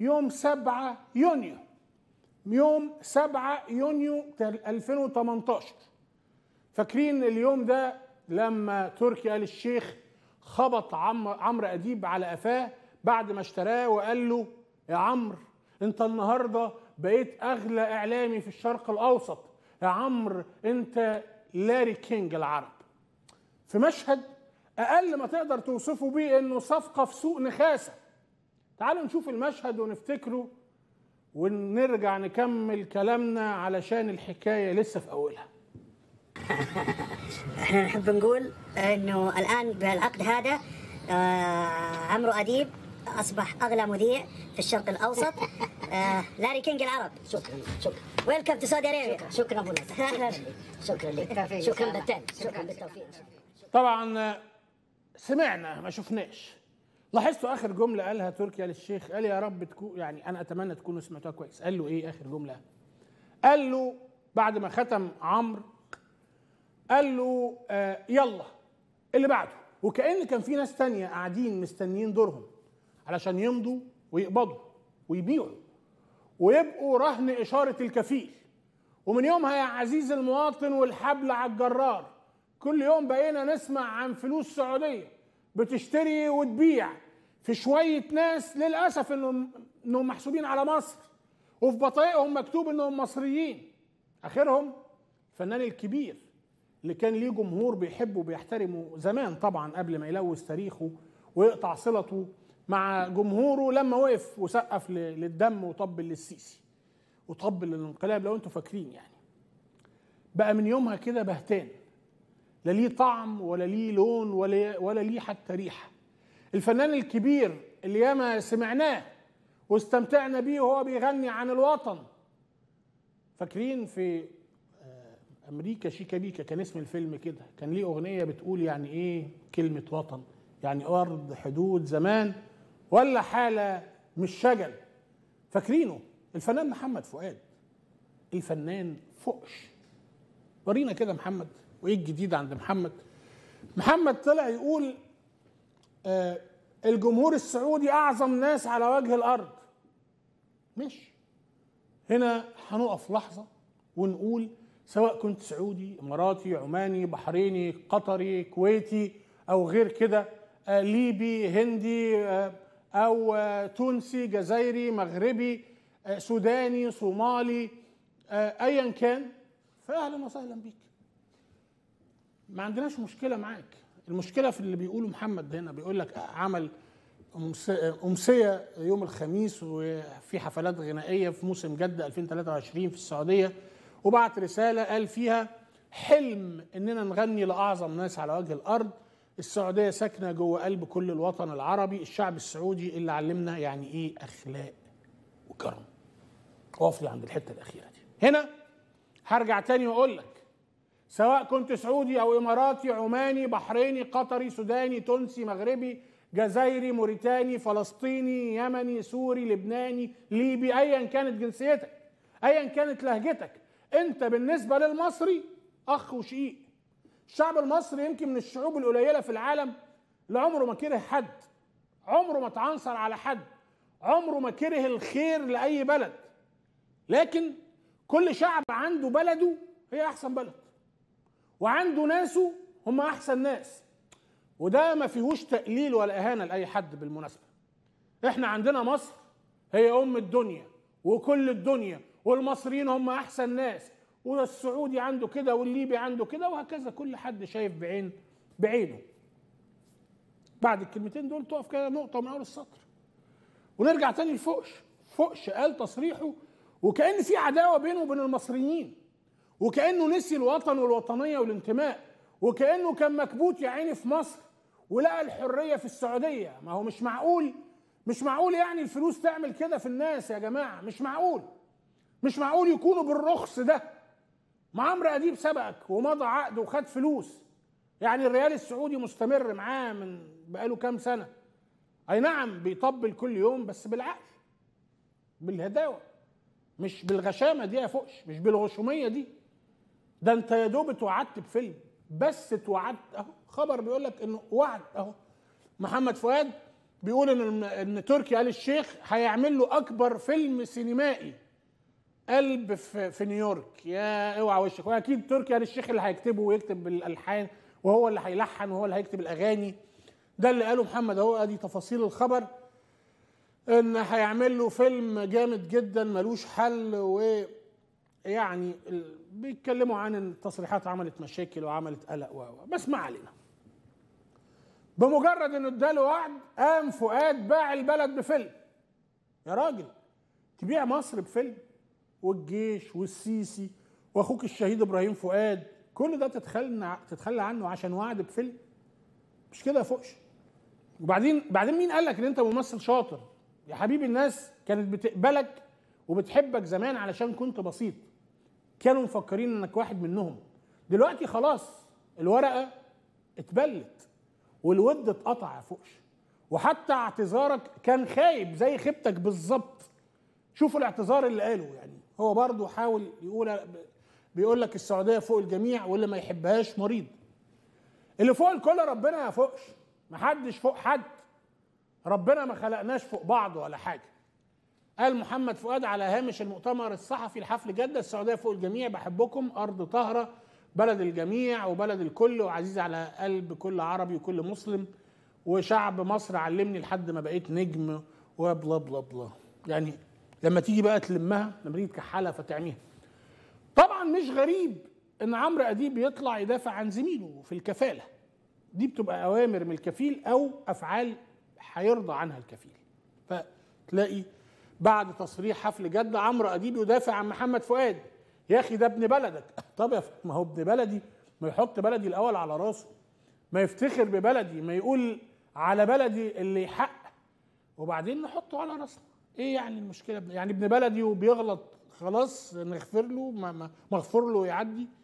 يوم 7 يونيو يوم 7 يونيو 2018 فاكرين اليوم ده لما تركي آل الشيخ خبط عمرو عمر أديب على قفاه بعد ما اشتراه وقال له يا عمرو انت النهارده بقيت اغلى اعلامي في الشرق الاوسط يا عمرو انت لاري كينج العرب في مشهد اقل ما تقدر توصفه بيه انه صفقه في سوق نخاسه تعالوا نشوف المشهد ونفتكره ونرجع نكمل كلامنا علشان الحكايه لسه في اولها احنا نحب نقول انه الان بالعقد هذا آه عمرو اديب اصبح اغلى مذيع في الشرق الاوسط آه لاري كينج العرب شكرا شكرا ويلكم تو سعودي ارابيا شكرا شكرا ابو شكرا شكرا لك شكرا بالتالي شكرا بالتوفيق طبعا آه، سمعنا ما شفناش لاحظتوا اخر جمله قالها تركيا للشيخ قال يا رب تكون يعني انا اتمنى تكونوا سمعتوها كويس قال له ايه اخر جمله قال له بعد ما ختم عمرو قال له آه يلا اللي بعده وكأن كان في ناس تانية قاعدين مستنيين دورهم علشان يمضوا ويقبضوا ويبيعوا ويبقوا رهن إشارة الكفيل ومن يومها يا عزيز المواطن والحبل على الجرار كل يوم بقينا نسمع عن فلوس سعودية بتشتري وتبيع في شويه ناس للاسف انهم انهم محسوبين على مصر وفي بطائقهم مكتوب انهم مصريين اخرهم الفنان الكبير اللي كان ليه جمهور بيحبه وبيحترمه زمان طبعا قبل ما يلوث تاريخه ويقطع صلته مع جمهوره لما وقف وسقف للدم وطبل للسيسي وطبل للانقلاب لو انتوا فاكرين يعني بقى من يومها كده بهتان لا ليه طعم ولا ليه لون ولا ولا ليه حتى ريحه الفنان الكبير اللي ياما سمعناه واستمتعنا بيه وهو بيغني عن الوطن فاكرين في آه، امريكا شيكا بيكا كان اسم الفيلم كده كان ليه اغنيه بتقول يعني ايه كلمه وطن يعني ارض حدود زمان ولا حاله مش شجل فاكرينه الفنان محمد فؤاد الفنان فؤش ورينا كده محمد وايه الجديد عند محمد محمد طلع يقول آه الجمهور السعودي اعظم ناس على وجه الارض مش هنا هنقف لحظه ونقول سواء كنت سعودي اماراتي عماني بحريني قطري كويتي او غير كده آه ليبي هندي آه او آه، تونسي جزائري مغربي آه، سوداني صومالي آه، ايا كان فاهلا وسهلا بيك ما عندناش مشكله معاك المشكله في اللي بيقوله محمد هنا بيقول لك عمل امسيه يوم الخميس وفي حفلات غنائيه في موسم جد 2023 في السعوديه وبعت رساله قال فيها حلم اننا نغني لاعظم ناس على وجه الارض السعوديه ساكنه جوه قلب كل الوطن العربي الشعب السعودي اللي علمنا يعني ايه اخلاق وكرم واقف عند الحته الاخيره دي هنا هرجع تاني واقول لك سواء كنت سعودي او اماراتي عماني بحريني قطري سوداني تونسي مغربي جزائري موريتاني فلسطيني يمني سوري لبناني ليبي ايا كانت جنسيتك ايا كانت لهجتك انت بالنسبه للمصري اخ وشقيق الشعب المصري يمكن من الشعوب القليله في العالم اللي عمره ما كره حد عمره ما تعنصر على حد عمره ما كره الخير لاي بلد لكن كل شعب عنده بلده هي احسن بلد وعنده ناسه هم احسن ناس وده ما فيهوش تقليل ولا اهانه لاي حد بالمناسبه احنا عندنا مصر هي ام الدنيا وكل الدنيا والمصريين هم احسن ناس والسعودي عنده كده والليبي عنده كده وهكذا كل حد شايف بعين بعينه بعد الكلمتين دول تقف كده نقطه من اول السطر ونرجع تاني لفوقش فوقش قال تصريحه وكان في عداوه بينه وبين المصريين وكانه نسي الوطن والوطنيه والانتماء وكانه كان مكبوت يا عيني في مصر ولقى الحريه في السعوديه ما هو مش معقول مش معقول يعني الفلوس تعمل كده في الناس يا جماعه مش معقول مش معقول يكونوا بالرخص ده ما عمرو اديب سبقك ومضى عقد وخد فلوس يعني الريال السعودي مستمر معاه من بقاله كام سنه اي نعم بيطبل كل يوم بس بالعقل بالهداوه مش بالغشامه دي يا فوقش مش بالغشوميه دي ده انت يا دوب اتوعدت بفيلم بس اتوعدت اهو خبر بيقول لك انه وعد اهو محمد فؤاد بيقول ان ان تركي آل الشيخ هيعمل له اكبر فيلم سينمائي قلب في, في نيويورك يا اوعى وشك واكيد تركي آل الشيخ اللي هيكتبه ويكتب الالحان وهو اللي هيلحن وهو اللي هيكتب الاغاني ده اللي قاله محمد اهو ادي تفاصيل الخبر ان هيعمل له فيلم جامد جدا ملوش حل و يعني بيتكلموا عن التصريحات عملت مشاكل وعملت قلق و بس ما علينا بمجرد انه اداله وعد قام فؤاد باع البلد بفيلم يا راجل تبيع مصر بفيلم والجيش والسيسي واخوك الشهيد ابراهيم فؤاد كل ده تتخلى تتخلى عنه عشان وعد بفيلم مش كده يا فوقش وبعدين بعدين مين قال لك ان انت ممثل شاطر يا حبيبي الناس كانت بتقبلك وبتحبك زمان علشان كنت بسيط كانوا مفكرين انك واحد منهم دلوقتي خلاص الورقه اتبلت والود اتقطع يا فوقش وحتى اعتذارك كان خايب زي خيبتك بالظبط شوفوا الاعتذار اللي قاله يعني هو برضه حاول يقول بيقول لك السعوديه فوق الجميع واللي ما يحبهاش مريض اللي فوق الكل ربنا يا فوقش محدش فوق حد ربنا ما خلقناش فوق بعض ولا حاجه قال محمد فؤاد على هامش المؤتمر الصحفي لحفل جدة السعودية فوق الجميع بحبكم أرض طهرة بلد الجميع وبلد الكل وعزيز على قلب كل عربي وكل مسلم وشعب مصر علمني لحد ما بقيت نجم وبلا بلا بلا يعني لما تيجي بقى تلمها لما تيجي تكحلها فتعميها طبعا مش غريب ان عمرو اديب يطلع يدافع عن زميله في الكفاله دي بتبقى اوامر من الكفيل او افعال هيرضى عنها الكفيل فتلاقي بعد تصريح حفل جد عمرو اديب يدافع عن محمد فؤاد يا اخي ده ابن بلدك طب يا ما هو ابن بلدي ما يحط بلدي الاول على راسه ما يفتخر ببلدي ما يقول على بلدي اللي يحق وبعدين نحطه على راسنا ايه يعني المشكله يعني ابن بلدي وبيغلط خلاص نغفر له مغفور له يعدي